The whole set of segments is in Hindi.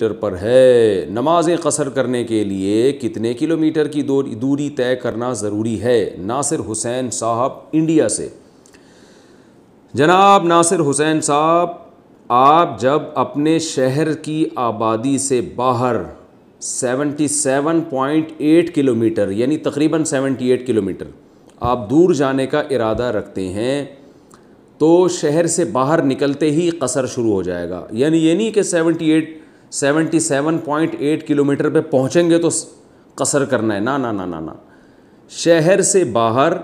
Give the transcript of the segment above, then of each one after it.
किलोमीटर पर है नमाज़ें कसर करने के लिए कितने किलोमीटर की दूरी तय करना ज़रूरी है नासिर हुसैन साहब इंडिया से जनाब नासिर हुसैन साहब आप जब अपने शहर की आबादी से बाहर 77.8 किलोमीटर यानी तकरीबन 78 किलोमीटर आप दूर जाने का इरादा रखते हैं तो शहर से बाहर निकलते ही कसर शुरू हो जाएगा यानी ये नहीं कि 77.8 किलोमीटर पे पहुँचेंगे तो कसर करना है ना ना ना ना ना शहर से बाहर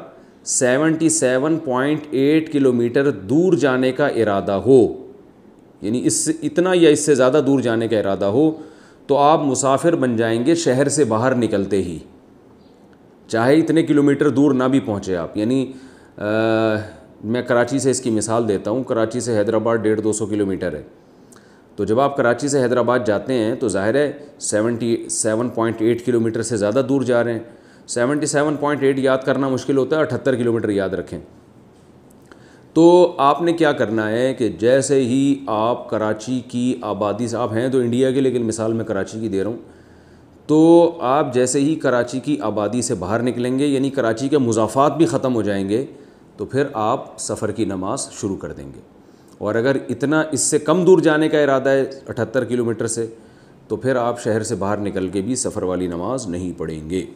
77.8 किलोमीटर दूर जाने का इरादा हो यानी इससे इतना या इससे ज़्यादा दूर जाने का इरादा हो तो आप मुसाफिर बन जाएंगे शहर से बाहर निकलते ही चाहे इतने किलोमीटर दूर ना भी पहुँचे आप यानी मैं कराची से इसकी मिसाल देता हूँ कराची से हैदराबाद डेढ़ दो सौ किलोमीटर है तो जब आप कराची से हैदराबाद जाते हैं तो ज़ाहिर है seventy seven point eight kilometre से ज़्यादा दूर जा रहे हैं सेवेंटी सेवन पॉइंट एट याद करना मुश्किल होता है अठहत्तर किलोमीटर याद रखें तो आपने क्या करना है कि जैसे ही आप कराची की आबादी से आप हैं तो इंडिया के लेकिन मिसाल मैं कराची की दे रहा हूँ तो आप जैसे ही कराची की आबादी से बाहर निकलेंगे यानी कराची के मुजाफात भी ख़त्म हो जाएंगे तो फिर आप सफ़र की नमाज शुरू कर देंगे और अगर इतना इससे कम दूर जाने का इरादा है अठहत्तर किलोमीटर से तो फिर आप शहर से बाहर निकल के भी सफ़र वाली नमाज़ नहीं पढ़ेंगे